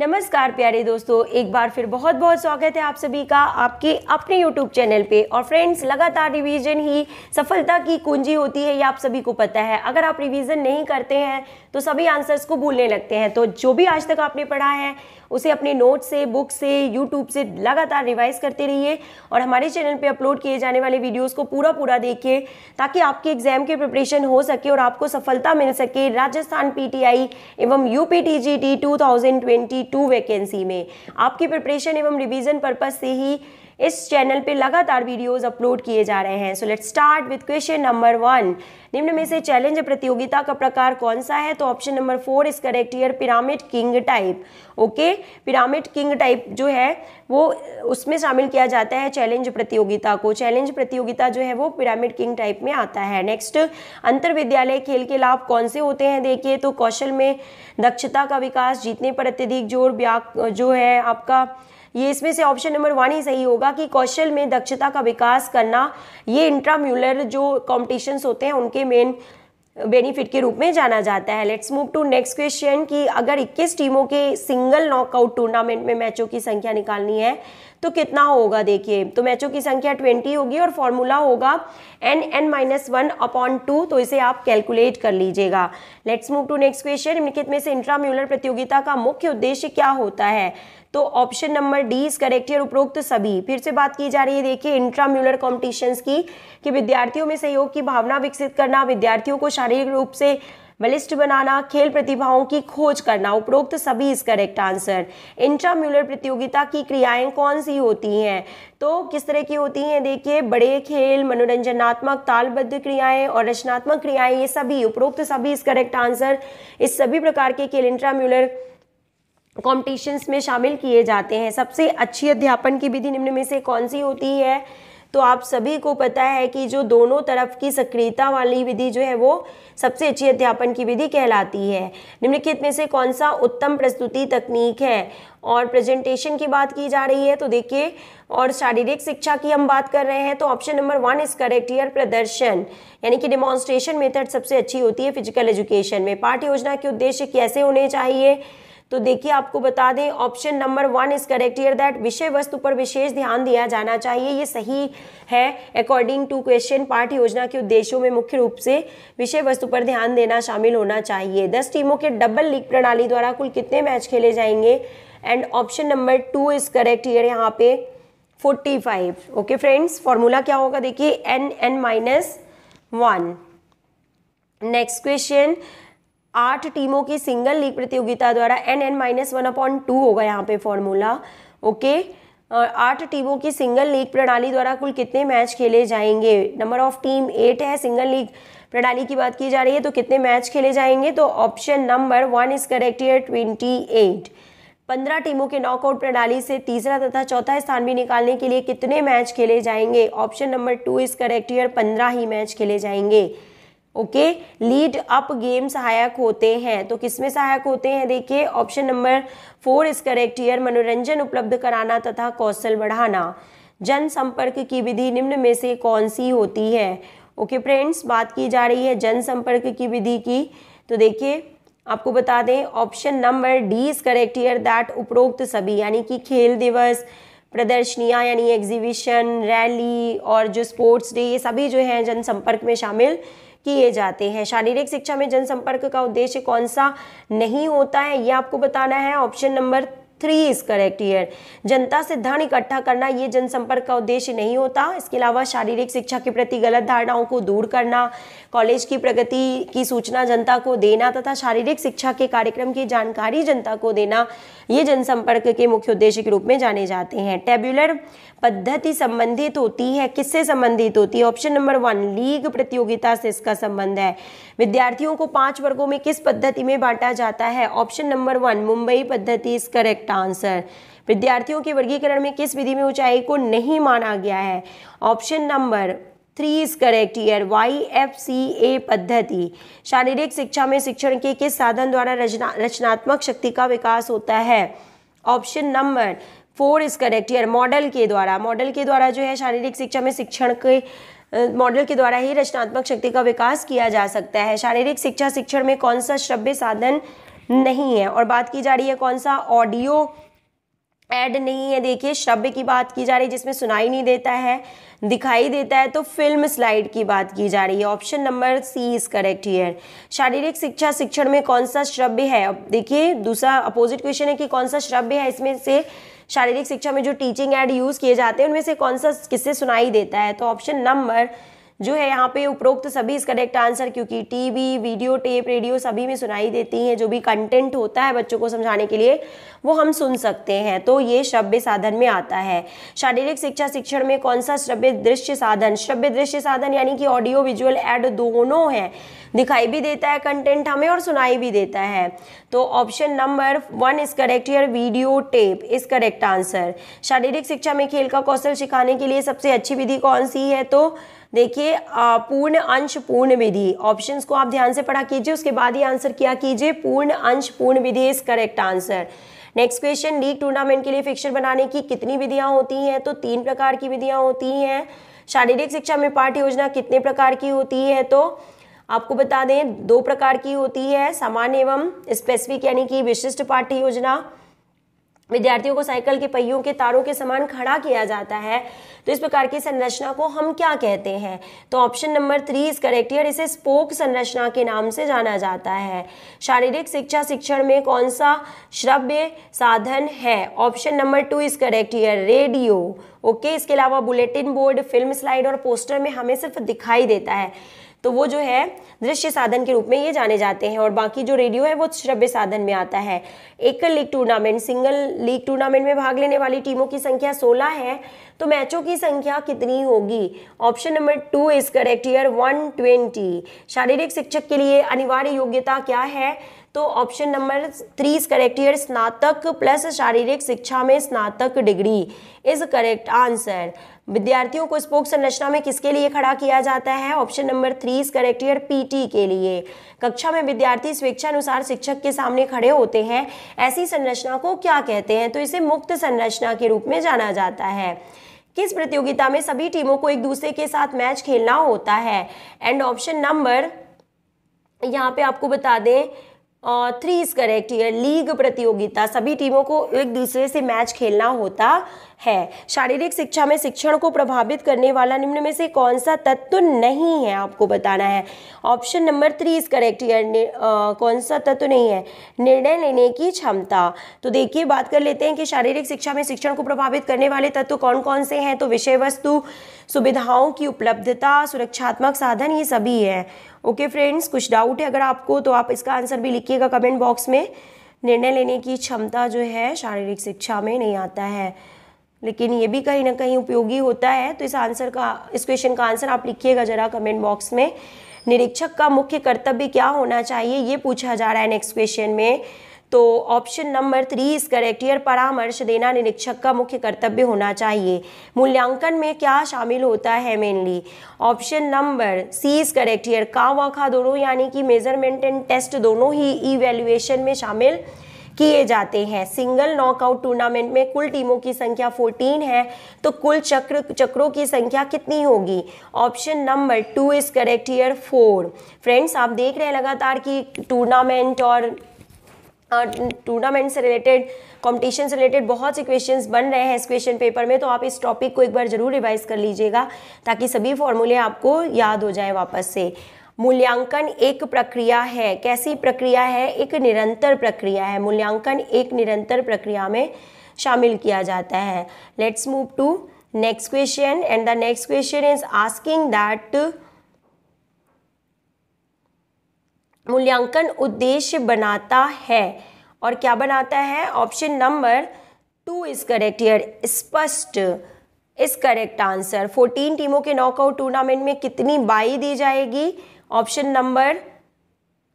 नमस्कार प्यारे दोस्तों एक बार फिर बहुत बहुत स्वागत है आप सभी का आपके अपने YouTube चैनल पे और फ्रेंड्स लगातार रिवीजन ही सफलता की कुंजी होती है ये आप सभी को पता है अगर आप रिवीजन नहीं करते हैं तो सभी आंसर्स को भूलने लगते हैं तो जो भी आज तक आपने पढ़ा है उसे अपने नोट से बुक से यूट्यूब से लगातार रिवाइज करते रहिए और हमारे चैनल पर अपलोड किए जाने वाले वीडियोज़ को पूरा पूरा देखिए ताकि आपके एग्जाम के प्रिपरेशन हो सके और आपको सफलता मिल सके राजस्थान पी एवं यू पी टू वैकेंसी में आपकी प्रिपरेशन एवं रिवीजन पर्पज़ से ही इस चैनल पे लगातार वीडियोस अपलोड किए जा रहे हैं so let start with question number one निम्न में से चैलेंज प्रतियोगिता का प्रकार कौन सा है तो option number four is correct ear pyramid king type okay pyramid king type जो है वो उसमें शामिल किया जाता है चैलेंज प्रतियोगिता को चैलेंज प्रतियोगिता जो है वो पिरामिड किंग टाइप में आता है नेक्स्ट अंतर विद्यालय खेल के लाभ कौन से होते हैं देखिए तो कौशल में दक्षता का विकास जीतने पर अत्यधिक जोर जो है आपका ये इसमें से ऑप्शन नंबर वन ही सही होगा कि कौशल में दक्षता का विकास करना ये इंट्राम्यूलर जो कॉम्पिटिशन्स होते हैं उनके मेन बेनिफिट के रूप में जाना जाता है let's move to next question कि अगर 21 टीमों के सिंगल नॉकआउट टूर्नामेंट में मैचों की संख्या निकालनी है तो कितना होगा देखिए तो मैचों की संख्या ट्वेंटी होगी और फॉर्मूला होगा n n minus one upon two तो इसे आप कैलकुलेट कर लीजिएगा let's move to next question निम्नलिखित में से इंट्राम्यूलर प्रतियोगिता का मुख्य उद्देश्य क्या होता है तो option number D is correct है उपरोक्त सभी फिर से बात की जा रही है देखिए इंट्राम्यूलर कॉम्पिटिशन्स की कि विद्यार्थियों में सहयोग की भावना विकसित करना विद्यार्थियों को शारीरिक रूप से बलिष्ठ बनाना खेल प्रतिभाओं की खोज करना उपरोक्त सभी इस करेक्ट आंसर इंट्राम्यूलर प्रतियोगिता की क्रियाएं कौन सी होती हैं तो किस तरह की होती हैं देखिए बड़े खेल मनोरंजनात्मक तालबद्ध क्रियाएं और रचनात्मक क्रियाएं ये सभी उपरोक्त सभी इस करेक्ट आंसर इस सभी प्रकार के खेल इंट्राम्यूलर कॉम्पिटिशन्स में शामिल किए जाते हैं सबसे अच्छी अध्यापन की विधि निम्न में से कौन सी होती है तो आप सभी को पता है कि जो दोनों तरफ की सक्रियता वाली विधि जो है वो सबसे अच्छी अध्यापन की विधि कहलाती है निम्नलिखित में से कौन सा उत्तम प्रस्तुति तकनीक है और प्रेजेंटेशन की बात की जा रही है तो देखिए और शारीरिक शिक्षा की हम बात कर रहे हैं तो option number one is correct here प्रदर्शन यानी कि डिमॉन्स्ट्रेशन मेथड सबसे अच्छी होती है फिजिकल एजुकेशन में पाठ योजना के उद्देश्य कैसे होने चाहिए तो देखिए आपको बता दें option number one is correct here that विषय वस्तु पर विशेष ध्यान दिया जाना चाहिए ये सही है अकॉर्डिंग टू क्वेश्चन पाठ योजना के उद्देश्यों में मुख्य रूप से विषय वस्तु पर ध्यान देना शामिल होना चाहिए दस टीमों के डबल लीग प्रणाली द्वारा कुल कितने मैच खेले जाएंगे and option number two is correct here यहाँ पे 45 ओके फ्रेंड्स फॉर्मूला क्या होगा देखिए n n minus one next question आठ टीमों की सिंगल लीग प्रतियोगिता द्वारा n n minus one upon two होगा यहाँ पे फॉर्मूला ओके आठ टीमों की सिंगल लीग प्रणाली द्वारा कुल कितने मैच खेले जाएंगे नंबर ऑफ टीम एट है सिंगल लीग प्रणाली की बात की जा रही है तो कितने मैच खेले जाएंगे तो option number one is correct here twenty eight पंद्रह टीमों के नॉकआउट प्रणाली से तीसरा तथा चौथा स्थान भी निकालने के लिए कितने मैच खेले जाएंगे option number two is correct here पंद्रह ही मैच खेले जाएंगे ओके लीड अप गेम सहायक होते हैं तो किसमें सहायक होते हैं देखिए option number four is correct here मनोरंजन उपलब्ध कराना तथा कौशल बढ़ाना जनसंपर्क की विधि निम्न में से कौन सी होती है ओके फ्रेंड्स बात की जा रही है जनसंपर्क की विधि की तो देखिए आपको बता दें option number D is correct here that उपरोक्त सभी यानी कि खेल दिवस प्रदर्शनियाँ यानी एग्जीबिशन रैली और जो स्पोर्ट्स डे ये सभी जो हैं जनसंपर्क में शामिल किए जाते हैं शारीरिक शिक्षा में जनसंपर्क का उद्देश्य कौन सा नहीं होता है यह आपको बताना है option number three is correct here जनता से धन इकट्ठा करना ये जनसंपर्क का उद्देश्य नहीं होता इसके अलावा शारीरिक शिक्षा के प्रति गलत धारणाओं को दूर करना कॉलेज की प्रगति की सूचना जनता को देना तथा शारीरिक शिक्षा के कार्यक्रम की जानकारी जनता को देना ये जनसंपर्क के मुख्य उद्देश्य के रूप में जाने जाते हैं टेब्युलर पद्धति संबंधित होती है किससे संबंधित होती है ऑप्शन नंबर वन लीग प्रतियोगिता से इसका संबंध है विद्यार्थियों को पांच वर्गों में किस पद्धति में बांटा जाता है ऑप्शन नंबर वन मुंबई पद्धति इस करेक्ट करेक्ट आंसर विद्यार्थियों के वर्गीकरण में किस विधि में ऊंचाई को नहीं माना गया है option number three is correct here Y F C A पद्धति शारीरिक शिक्षा में शिक्षण के किस साधन द्वारा रचना रचनात्मक शक्ति का विकास होता है option number four is correct here model के द्वारा मॉडल के द्वारा जो है शारीरिक शिक्षा में शिक्षण के मॉडल के द्वारा ही रचनात्मक शक्ति का विकास किया जा सकता है शारीरिक शिक्षा शिक्षण में कौन सा श्रव्य साधन नहीं है और बात की जा रही है कौन सा ऑडियो एड नहीं है देखिए श्रव्य की बात की जा रही है जिसमें सुनाई नहीं देता है दिखाई देता है तो फिल्म स्लाइड की बात की जा रही है option number C is correct here शारीरिक शिक्षा शिक्षण में कौन सा श्रव्य है अब देखिए दूसरा अपोजिट क्वेश्चन है कि कौन सा श्रव्य है इसमें से शारीरिक शिक्षा में जो टीचिंग एड यूज़ किए जाते हैं उनमें से कौन सा किससे सुनाई देता है तो ऑप्शन नंबर जो है यहाँ पे उपरोक्त सभी इस करेक्ट आंसर क्योंकि टीवी वीडियो टेप रेडियो सभी में सुनाई देती हैं जो भी कंटेंट होता है बच्चों को समझाने के लिए वो हम सुन सकते हैं तो ये श्रव्य साधन में आता है शारीरिक शिक्षा शिक्षण में कौन सा श्रव्य दृश्य साधन श्रव्य दृश्य साधन यानी कि ऑडियो विजुअल एड दोनों है दिखाई भी देता है कंटेंट हमें और सुनाई भी देता है तो option number one is correct here video tape is correct answer शारीरिक शिक्षा में खेल का कौशल सिखाने के लिए सबसे अच्छी विधि कौन सी है तो देखिए पूर्ण अंश पूर्ण विधि ऑप्शंस को आप ध्यान से पढ़ा कीजिए उसके बाद ही आंसर किया कीजिए पूर्ण अंश पूर्ण विधि is correct answer next question league tournament के लिए फिक्सर बनाने की कितनी विधियां होती हैं तो तीन प्रकार की विधियां होती हैं शारीरिक शिक्षा में पाठ योजना कितने प्रकार की होती है तो आपको बता दें दो प्रकार की होती है सामान्य एवं स्पेसिफिक यानी कि विशिष्ट पाठ्य योजना विद्यार्थियों को साइकिल के पहियों के तारों के समान खड़ा किया जाता है तो इस प्रकार की संरचना को हम क्या कहते हैं तो option number three is correct here इसे स्पोक संरचना के नाम से जाना जाता है शारीरिक शिक्षा शिक्षण में कौन सा श्रव्य साधन है option number two is correct here radio okay इसके अलावा बुलेटिन बोर्ड फिल्म स्लाइड और पोस्टर में हमें सिर्फ दिखाई देता है तो वो जो है दृश्य साधन के रूप में ये जाने जाते हैं और बाकी जो रेडियो है वो श्रव्य साधन में आता है एकल league tournament single league tournament में भाग लेने वाली टीमों की संख्या सोलह है तो मैचों की संख्या कितनी होगी option number two is correct here one शारीरिक शिक्षक के लिए अनिवार्य योग्यता क्या है तो option number three is correct here स्नातक प्लस शारीरिक शिक्षा में स्नातक डिग्री इज करेक्ट आंसर विद्यार्थियों को स्पोक संरचना में किसके लिए खड़ा किया जाता है option number three is correct here PT के लिए कक्षा में विद्यार्थी स्वेच्छानुसार शिक्षक के सामने खड़े होते हैं ऐसी संरचना को क्या कहते हैं तो इसे मुक्त संरचना के रूप में जाना जाता है किस प्रतियोगिता में सभी टीमों को एक दूसरे के साथ मैच खेलना होता है एंड ऑप्शन नंबर यहाँ पे आपको बता दें three is correct here league प्रतियोगिता सभी टीमों को एक दूसरे से मैच खेलना होता है शारीरिक शिक्षा में शिक्षण को प्रभावित करने वाला निम्न में से कौन सा तत्व नहीं है आपको बताना है option number three is correct या कौन सा तत्व नहीं है निर्णय लेने की क्षमता तो देखिए बात कर लेते हैं कि शारीरिक शिक्षा में शिक्षण को प्रभावित करने वाले तत्व कौन कौन से हैं तो विषय वस्तु सुविधाओं की उपलब्धता सुरक्षात्मक साधन ये सभी है ओके फ्रेंड्स कुछ डाउट है अगर आपको तो आप इसका आंसर भी लिखिएगा कमेंट बॉक्स में निर्णय लेने की क्षमता जो है शारीरिक शिक्षा में नहीं आता है लेकिन ये भी कहीं ना कहीं उपयोगी होता है तो इस आंसर का इस क्वेश्चन का आंसर आप लिखिएगा जरा कमेंट बॉक्स में निरीक्षक का मुख्य कर्तव्य क्या होना चाहिए ये पूछा जा रहा है नेक्स्ट क्वेश्चन में तो option number three is correct here परामर्श देना निरीक्षक का मुख्य कर्तव्य होना चाहिए मूल्यांकन में क्या शामिल होता है मेनली ऑप्शन नंबर सी इस करेक्ट ईयर का वाखा दोनों यानी कि मेजरमेंट एंड टेस्ट दोनों ही इवेल्युएशन में शामिल किए जाते हैं सिंगल नॉकआउट टूर्नामेंट में कुल टीमों की संख्या 14 है तो कुल चक्र चक्रों की संख्या कितनी होगी option number two is correct here four friends आप देख रहे हैं लगातार कि टूर्नामेंट और टूर्नामेंट से रिलेटेड कॉम्पिटिशन से रिलेटेड बहुत से क्वेश्चंस बन रहे हैं इस क्वेश्चन पेपर में तो आप इस टॉपिक को एक बार ज़रूर रिवाइज कर लीजिएगा ताकि सभी फॉर्मूले आपको याद हो जाए वापस से मूल्यांकन एक प्रक्रिया है कैसी प्रक्रिया है एक निरंतर प्रक्रिया है मूल्यांकन एक निरंतर प्रक्रिया में शामिल किया जाता है let's move to next question and the next question is asking that मूल्यांकन उद्देश्य बनाता है और क्या बनाता है option number two is correct here स्पष्ट इस करेक्ट आंसर फोर्टीन टीमों के नॉकआउट टूर्नामेंट में कितनी बाई दी जाएगी option number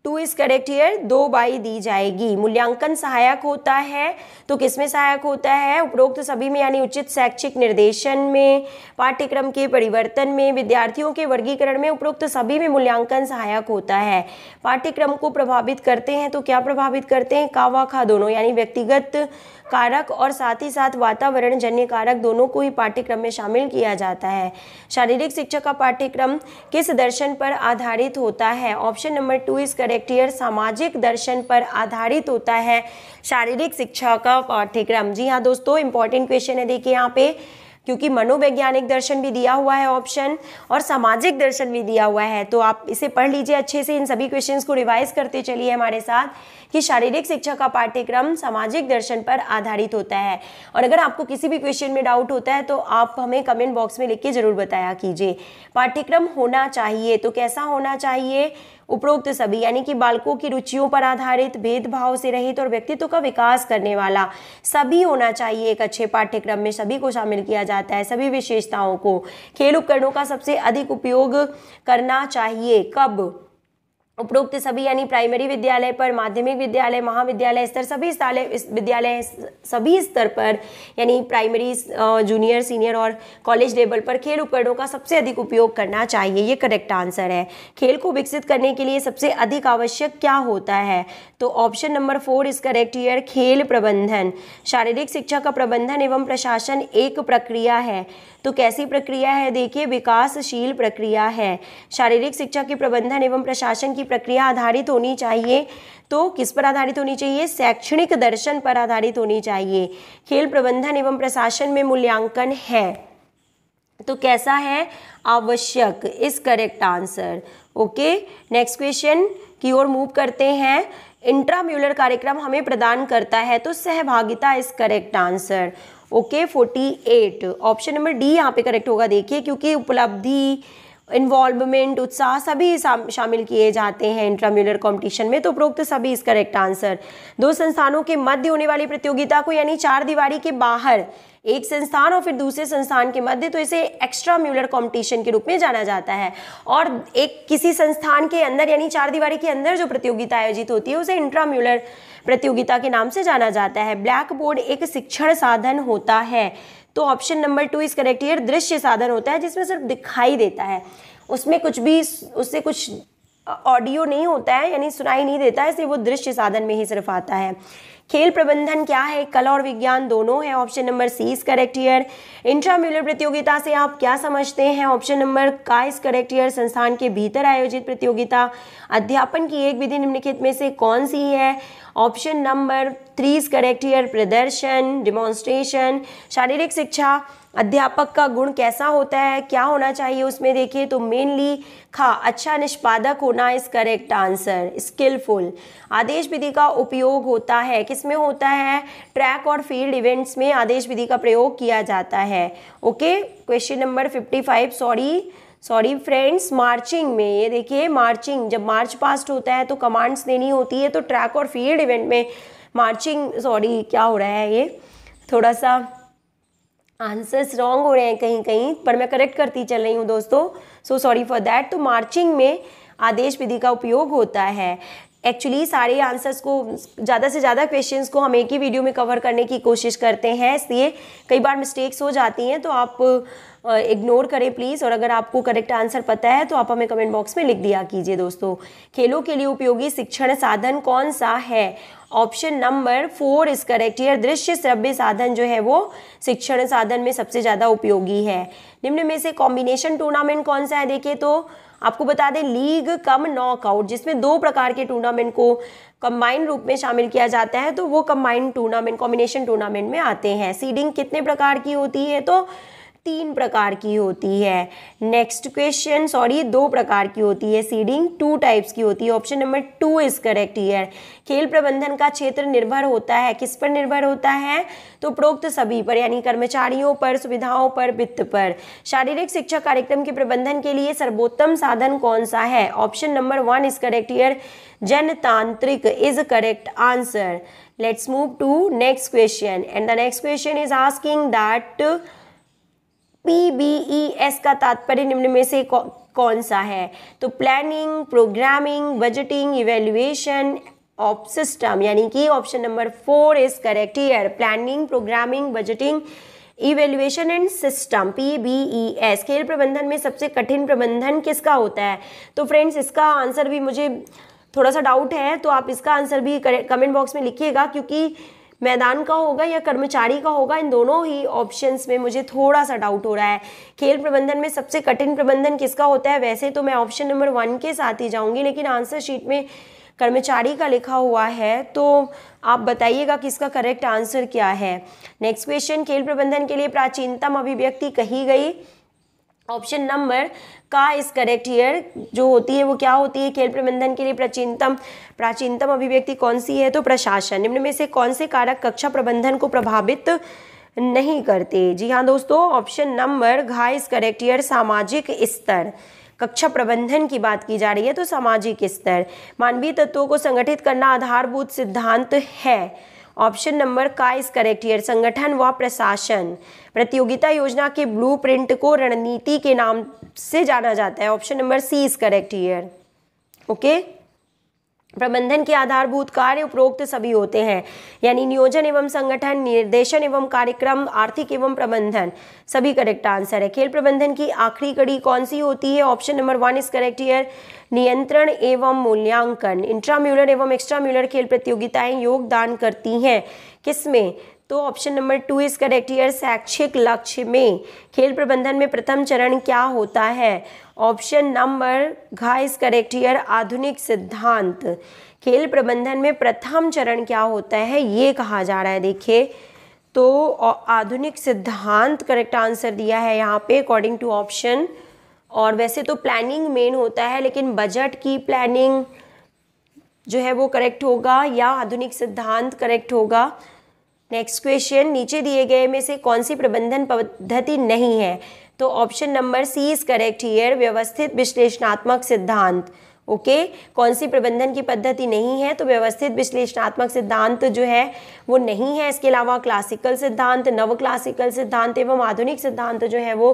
two is correct here दो बाई दी जाएगी मूल्यांकन सहायक होता है तो किसमें सहायक होता है उपरोक्त तो सभी में यानी उचित शैक्षिक निर्देशन में पाठ्यक्रम के परिवर्तन में विद्यार्थियों के वर्गीकरण में उपरोक्त तो सभी में मूल्यांकन सहायक होता है पाठ्यक्रम को प्रभावित करते हैं तो क्या प्रभावित करते हैं कावा खा दोनों यानी व्यक्तिगत कारक और साथ ही साथ वातावरण जन्य कारक दोनों को ही पाठ्यक्रम में शामिल किया जाता है शारीरिक शिक्षा का पाठ्यक्रम किस दर्शन पर आधारित होता है option number two is correct here सामाजिक दर्शन पर आधारित होता है शारीरिक शिक्षा का पाठ्यक्रम जी हाँ दोस्तों इंपॉर्टेंट क्वेश्चन है देखिए यहाँ पे क्योंकि मनोवैज्ञानिक दर्शन भी दिया हुआ है ऑप्शन और सामाजिक दर्शन भी दिया हुआ है तो आप इसे पढ़ लीजिए अच्छे से इन सभी क्वेश्चंस को रिवाइज करते चलिए हमारे साथ कि शारीरिक शिक्षा का पाठ्यक्रम सामाजिक दर्शन पर आधारित होता है और अगर आपको किसी भी क्वेश्चन में डाउट होता है तो आप हमें कमेंट बॉक्स में लिख के जरूर बताया कीजिए पाठ्यक्रम होना चाहिए तो कैसा होना चाहिए उपरोक्त सभी यानी कि बालकों की रुचियों पर आधारित भेदभाव से रहित और व्यक्तित्व का विकास करने वाला सभी होना चाहिए एक अच्छे पाठ्यक्रम में सभी को शामिल किया जाता है सभी विशेषताओं को खेल उपकरणों का सबसे अधिक उपयोग करना चाहिए कब उपरोक्त सभी यानी प्राइमरी विद्यालय पर माध्यमिक विद्यालय महाविद्यालय स्तर सभी स्थालय विद्यालय सभी स्तर पर यानी प्राइमरी जूनियर सीनियर और कॉलेज लेवल पर खेल उपकरणों का सबसे अधिक उपयोग करना चाहिए ये करेक्ट आंसर है खेल को विकसित करने के लिए सबसे अधिक आवश्यक क्या होता है तो option number four is correct here खेल प्रबंधन शारीरिक शिक्षा का प्रबंधन एवं प्रशासन एक प्रक्रिया है तो कैसी प्रक्रिया है देखिए विकासशील प्रक्रिया है शारीरिक शिक्षा के प्रबंधन एवं प्रशासन की प्रक्रिया आधारित होनी चाहिए तो किस पर आधारित होनी चाहिए शैक्षणिक दर्शन पर आधारित होनी चाहिए खेल प्रबंधन एवं प्रशासन में मूल्यांकन है तो कैसा है आवश्यक is correct answer okay next question की ओर मूव करते हैं इंट्राम्यूलर कार्यक्रम हमें प्रदान करता है तो सहभागिता is correct answer okay forty eight option number D यहाँ पे करेक्ट होगा देखिए क्योंकि उपलब्धि इन्वॉल्वमेंट उत्साह सभी शामिल किए जाते हैं इंट्राम्यूलर कंपटीशन में तो उपरोक्त सभी इस करेक्ट आंसर दो संस्थानों के मध्य होने वाली प्रतियोगिता को यानी चार दीवारी के बाहर एक संस्थान और फिर दूसरे संस्थान के मध्य तो इसे एक्स्ट्रा म्यूलर कॉम्पिटिशन के रूप में जाना जाता है और एक किसी संस्थान के अंदर यानी चार दीवारी के अंदर जो प्रतियोगिता आयोजित होती है उसे इंट्राम्यूलर प्रतियोगिता के नाम से जाना जाता है ब्लैक बोर्ड एक शिक्षण साधन होता है तो option number two is correct here दृश्य साधन होता है जिसमें सिर्फ दिखाई देता है उसमें कुछ भी उससे कुछ ऑडियो नहीं होता है यानी सुनाई नहीं देता है सिर्फ वो दृश्य साधन में ही सिर्फ आता है खेल प्रबंधन क्या है कला और विज्ञान दोनों है option number C is correct here intramural प्रतियोगिता से आप क्या समझते हैं ऑप्शन नंबर का इज करेक्ट ईयर संस्थान के भीतर आयोजित प्रतियोगिता अध्यापन की एक विधि निम्नलिखित में से कौन सी है option number three is correct here प्रदर्शन डिमॉन्स्ट्रेशन शारीरिक शिक्षा अध्यापक का गुण कैसा होता है क्या होना चाहिए उसमें देखिए तो मेनली खा अच्छा निष्पादक होना इज करेक्ट आंसर स्किलफुल आदेश विधि का उपयोग होता है किसमें होता है ट्रैक और फील्ड इवेंट्स में आदेश विधि का प्रयोग किया जाता है okay question number fifty five sorry sorry friends marching में ये देखिए मार्चिंग जब मार्च पास्ट होता है तो कमांड्स देनी होती है तो ट्रैक और फील्ड इवेंट में मार्चिंग सॉरी क्या हो रहा है ये थोड़ा सा आंसर्स रॉन्ग हो रहे हैं कहीं कहीं पर मैं करेक्ट करती चल रही हूँ दोस्तों सो सॉरी फॉर दैट तो मार्चिंग में आदेश विधि का उपयोग होता है एक्चुअली सारे आंसर्स को ज़्यादा से ज़्यादा क्वेश्चंस को हम एक ही वीडियो में कवर करने की कोशिश करते हैं इसलिए कई बार मिस्टेक्स हो जाती हैं तो आप इग्नोर करें प्लीज़ और अगर आपको करेक्ट आंसर पता है तो आप हमें कमेंट बॉक्स में लिख दिया कीजिए दोस्तों खेलों के लिए उपयोगी शिक्षण साधन कौन सा है option number four is correct यह दृश्य श्रव्य साधन जो है वो शिक्षण साधन में सबसे ज़्यादा उपयोगी है निम्न में से कॉम्बिनेशन टूर्नामेंट कौन सा है देखिए तो आपको बता दें लीग कम नॉकआउट जिसमें दो प्रकार के टूर्नामेंट को कंबाइंड रूप में शामिल किया जाता है तो वो कंबाइंड टूर्नामेंट कॉम्बिनेशन टूर्नामेंट में आते हैं सीडिंग कितने प्रकार की होती है तो तीन प्रकार की होती है नेक्स्ट क्वेश्चन सॉरी दो प्रकार की होती है सीडिंग टू टाइप्स की होती है option number two is correct here खेल प्रबंधन का क्षेत्र निर्भर होता है किस पर निर्भर होता है तो प्रोक्त सभी पर यानी कर्मचारियों पर सुविधाओं पर वित्त पर शारीरिक शिक्षा कार्यक्रम के प्रबंधन के लिए सर्वोत्तम साधन कौन सा है option number one is correct here जनतांत्रिक is correct answer let's move to next question and the next question is asking that P B E S का तात्पर्य निम्न में से कौन सा है तो planning programming budgeting evaluation of system यानी कि option number four is correct here planning programming budgeting evaluation and system P B E S खेल प्रबंधन में सबसे कठिन प्रबंधन किसका होता है तो फ्रेंड्स इसका आंसर भी मुझे थोड़ा सा डाउट है तो आप इसका आंसर भी कमेंट बॉक्स में लिखिएगा क्योंकि मैदान का होगा या कर्मचारी का होगा इन दोनों ही ऑप्शन में मुझे थोड़ा सा डाउट हो रहा है खेल प्रबंधन में सबसे कठिन प्रबंधन किसका होता है वैसे तो मैं ऑप्शन नंबर वन के साथ ही जाऊंगी लेकिन आंसर शीट में कर्मचारी का लिखा हुआ है तो आप बताइएगा कि इसका करेक्ट आंसर क्या है नेक्स्ट क्वेश्चन खेल प्रबंधन के लिए प्राचीनतम अभिव्यक्ति कही गई ऑप्शन नंबर का इस करेक्ट ईयर जो होती है वो क्या होती है खेल प्रबंधन के लिए प्राचीनतम प्राचीनतम अभिव्यक्ति कौन सी है तो प्रशासन निम्न में से कौन से कारक कक्षा प्रबंधन को प्रभावित नहीं करते जी हाँ दोस्तों ऑप्शन नंबर घा इस करेक्ट ईयर सामाजिक स्तर कक्षा प्रबंधन की बात की जा रही है तो सामाजिक स्तर मानवीय तत्वों को संगठित करना आधारभूत सिद्धांत है ऑप्शन नंबर का इज करेक्ट ईयर संगठन व प्रशासन प्रतियोगिता योजना के ब्लूप्रिंट को रणनीति के नाम से जाना जाता है option number C is correct here okay प्रबंधन के आधारभूत कार्य उपरोक्त सभी होते हैं यानी नियोजन एवं संगठन निर्देशन एवं कार्यक्रम आर्थिक एवं प्रबंधन सभी करेक्ट आंसर है खेल प्रबंधन की आखिरी कड़ी कौन सी होती है option number one is correct here नियंत्रण एवं मूल्यांकन इंट्राम्यूलर एवं एक्स्ट्राम्यूलर खेल प्रतियोगिताएं योगदान करती हैं किसमें तो option number two is correct here शैक्षिक लक्ष्य में खेल प्रबंधन में प्रथम चरण क्या होता है ऑप्शन नंबर घा इज करेक्ट ईयर आधुनिक सिद्धांत खेल प्रबंधन में प्रथम चरण क्या होता है ये कहा जा रहा है देखिए तो आधुनिक सिद्धांत करेक्ट आंसर दिया है यहाँ पे अकॉर्डिंग टू ऑप्शन और वैसे तो प्लानिंग मेन होता है लेकिन बजट की प्लानिंग जो है वो करेक्ट होगा या आधुनिक सिद्धांत करेक्ट होगा नेक्स्ट क्वेश्चन नीचे दिए गए में से कौन सी प्रबंधन पद्धति नहीं है तो option number C is correct here व्यवस्थित विश्लेषणात्मक सिद्धांत ओके कौन सी प्रबंधन की पद्धति नहीं है तो व्यवस्थित विश्लेषणात्मक सिद्धांत जो है वो नहीं है इसके अलावा क्लासिकल सिद्धांत नव क्लासिकल सिद्धांत एवं आधुनिक सिद्धांत जो है वो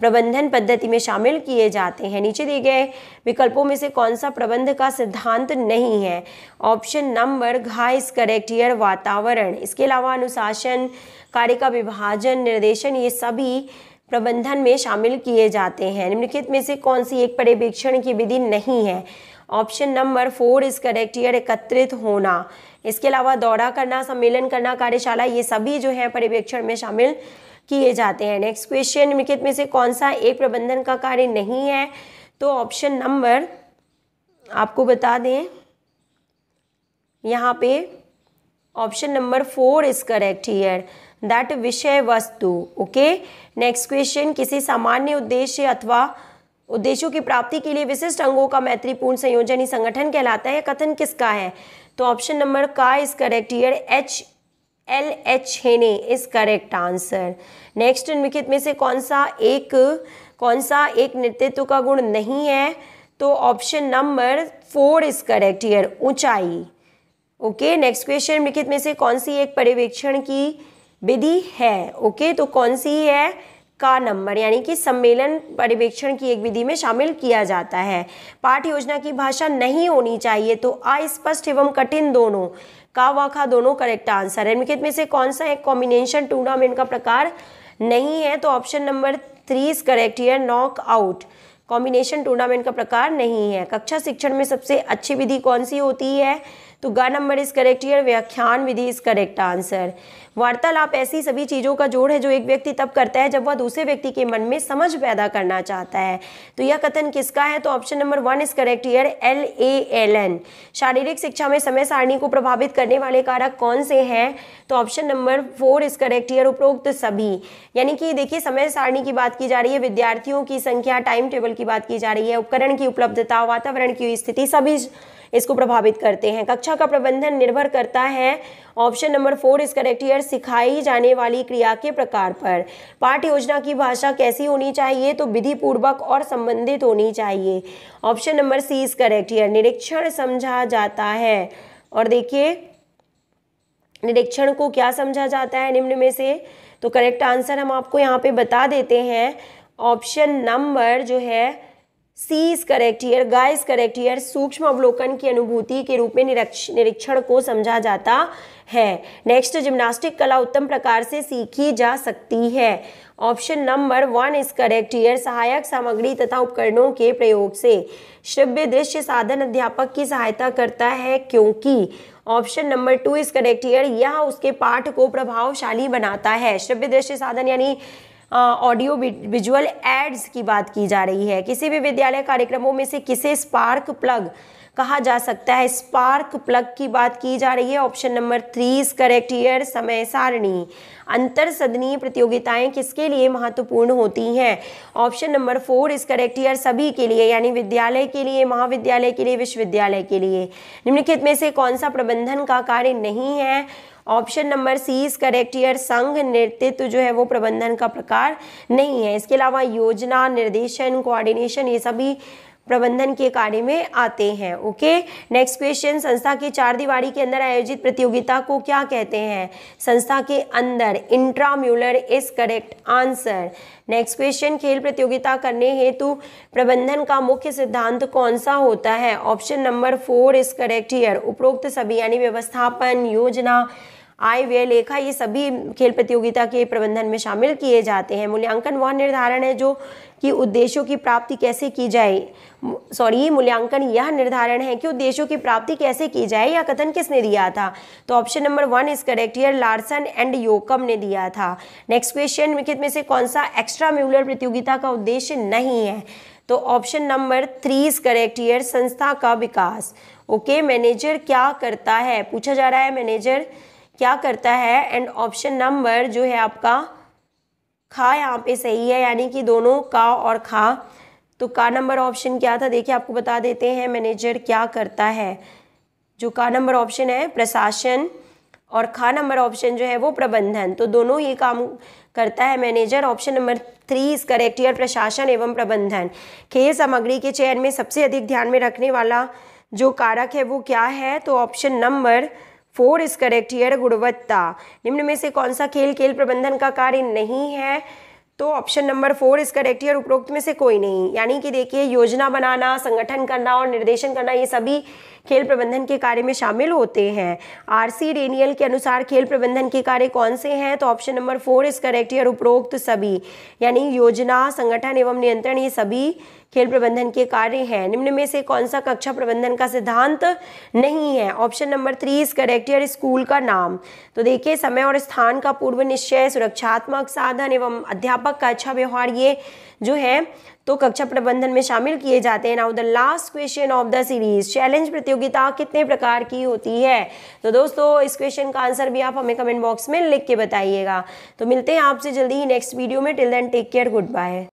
प्रबंधन पद्धति में शामिल किए जाते हैं नीचे दिए गए विकल्पों में से कौन सा प्रबंध का सिद्धांत नहीं है ऑप्शन नंबर घा इस करेक्ट ईयर वातावरण इसके अलावा अनुशासन कार्य का विभाजन निर्देशन ये सभी प्रबंधन में शामिल किए जाते हैं निम्नलिखित में से कौन सी एक पर्यवेक्षण की विधि नहीं है option number four is correct here एकत्रित होना इसके अलावा दौरा करना सम्मेलन करना कार्यशाला ये सभी जो है पर्यवेक्षण में शामिल किए जाते हैं नेक्स्ट क्वेश्चन निम्नलिखित में से कौन सा एक प्रबंधन का कार्य नहीं है तो ऑप्शन नंबर आपको बता दें यहाँ पे option number four is correct here that विषय वस्तु ओके नेक्स्ट क्वेश्चन किसी सामान्य उद्देश्य अथवा उद्देश्यों की प्राप्ति के लिए विशिष्ट अंगों का मैत्रीपूर्ण संयोजन ही संगठन कहलाता है या कथन किसका है तो ऑप्शन नंबर का is correct here H L H हेने इज करेक्ट आंसर नेक्स्ट निम्नलिखित में से कौन सा एक कौन सा एक नेतृत्व का गुण नहीं है तो option number four is correct here ऊंचाई ओके नेक्स्ट क्वेश्चन निम्नलिखित में से कौन सी एक पर्यवेक्षण की विधि है ओके तो कौन सी है का नंबर यानी कि सम्मेलन पर्यवेक्षण की एक विधि में शामिल किया जाता है पाठ योजना की भाषा नहीं होनी चाहिए तो अस्पष्ट एवं कठिन दोनों का व दोनों करेक्ट आंसर है निम्नलिखित में से कौन सा है कॉम्बिनेशन टूर्नामेंट का प्रकार नहीं है तो option number three is correct है नॉक आउट कॉम्बिनेशन टूर्नामेंट का प्रकार नहीं है कक्षा शिक्षण में सबसे अच्छी विधि कौन सी होती है तो गा नंबर इज करेक्ट हियर व्याख्यान विधि इज करेक्ट आंसर वार्तालाप ऐसी सभी चीज़ों का जोड़ है जो एक व्यक्ति तब करता है जब वह दूसरे व्यक्ति के मन में समझ पैदा करना चाहता है तो यह कथन किसका है तो option number one is correct here L A L N शारीरिक शिक्षा में समय सारणी को प्रभावित करने वाले कारक कौन से हैं तो option number four is correct here उपरोक्त सभी यानी कि देखिए समय सारणी की बात की जा रही है विद्यार्थियों की संख्या टाइम टेबल की बात की जा रही है उपकरण की उपलब्धता वातावरण की स्थिति सभी इसको प्रभावित करते हैं कक्षा का प्रबंधन निर्भर करता है option number four is correct here सिखाई जाने वाली क्रिया के प्रकार पर पाठ योजना की भाषा कैसी होनी चाहिए तो विधि पूर्वक और संबंधित होनी चाहिए ऑप्शन नंबर सी इस करेक्ट ईयर निरीक्षण समझा जाता है और देखिए निरीक्षण को क्या समझा जाता है निम्न में से तो करेक्ट आंसर हम आपको यहाँ पे बता देते हैं ऑप्शन नंबर जो है सी इज करेक्ट हियर गाय इज करेक्ट हियर सूक्ष्म अवलोकन की अनुभूति के रूप में निरीक्षण को समझा जाता है नेक्स्ट जिम्नास्टिक कला उत्तम प्रकार से सीखी जा सकती है option number one is correct here सहायक सामग्री तथा उपकरणों के प्रयोग से श्रव्य दृश्य साधन अध्यापक की सहायता करता है क्योंकि option number two is correct here यह उसके पाठ को प्रभावशाली बनाता है श्रव्य दृश्य साधन यानी ऑडियो विजुअल एड्स की बात की जा रही है किसी भी विद्यालय कार्यक्रमों में से किसे स्पार्क प्लग कहा जा सकता है स्पार्क प्लग की बात की जा रही है option number three is correct here समय सारणी अंतर सदनीय प्रतियोगिताएं किसके लिए महत्वपूर्ण होती हैं option number four is correct here सभी के लिए यानी विद्यालय के लिए महाविद्यालय के लिए विश्वविद्यालय के लिए निम्नलिखित में से कौन सा प्रबंधन का कार्य नहीं है option number C is correct here संघ नेतृत्व जो है वो प्रबंधन का प्रकार नहीं है इसके अलावा योजना निर्देशन कोऑर्डिनेशन ये सभी प्रबंधन के कार्य में आते हैं ओके नेक्स्ट क्वेश्चन संस्था के चार दीवारी के अंदर आयोजित प्रतियोगिता को क्या कहते हैं संस्था के अंदर intramural is correct answer next question खेल प्रतियोगिता करने हेतु प्रबंधन का मुख्य सिद्धांत कौन सा होता है option number four is correct here उपरोक्त सभी यानी व्यवस्थापन योजना आय व्यय लेखा ये सभी खेल प्रतियोगिता के प्रबंधन में शामिल किए जाते हैं मूल्यांकन वह निर्धारण है जो कि उद्देश्यों की प्राप्ति कैसे की जाए सॉरी मूल्यांकन यह निर्धारण है कि उद्देश्यों की प्राप्ति कैसे की जाए या कथन किसने दिया था तो option number one is correct here Larson and Yocom ने दिया था नेक्स्ट क्वेश्चन लिखित में से कौन सा एक्स्ट्रा म्यूलर प्रतियोगिता का उद्देश्य नहीं है तो option number three is correct here संस्था का विकास ओके okay, मैनेजर क्या करता है पूछा जा रहा है मैनेजर क्या करता है एंड ऑप्शन नंबर जो है आपका खा यहाँ पे सही है यानी कि दोनों का और खा तो का नंबर ऑप्शन क्या था देखिए आपको बता देते हैं मैनेजर क्या करता है जो का नंबर ऑप्शन है प्रशासन और खा नंबर ऑप्शन जो है वो प्रबंधन तो दोनों ही काम करता है manager option number three is correct here प्रशासन एवं प्रबंधन खेल सामग्री के चयन में सबसे अधिक ध्यान में रखने वाला जो कारक है वो क्या है तो option number four is correct here गुणवत्ता निम्न में से कौन सा खेल खेल प्रबंधन का कार्य नहीं है तो option number four is correct here उपरोक्त में से कोई नहीं यानी कि देखिए योजना बनाना संगठन करना और निर्देशन करना ये सभी खेल प्रबंधन के कार्य में शामिल होते हैं आर सी डेनियल के अनुसार खेल प्रबंधन के कार्य कौन से हैं तो option number four is correct और उपरोक्त सभी यानी योजना संगठन एवं नियंत्रण ये सभी खेल प्रबंधन के कार्य हैं निम्न में से कौन सा कक्षा प्रबंधन का सिद्धांत नहीं है option number three is correct और स्कूल का नाम तो देखिए समय और स्थान का पूर्व निश्चय सुरक्षात्मक साधन एवं अध्यापक का अच्छा व्यवहार ये जो है तो कक्षा प्रबंधन में शामिल किए जाते हैं now the last question of the series challenge प्रतियोगिता कितने प्रकार की होती है तो दोस्तों इस क्वेश्चन का आंसर भी आप हमें कमेंट बॉक्स में लिख के बताइएगा तो मिलते हैं आपसे जल्दी ही नेक्स्ट वीडियो में till then take care good bye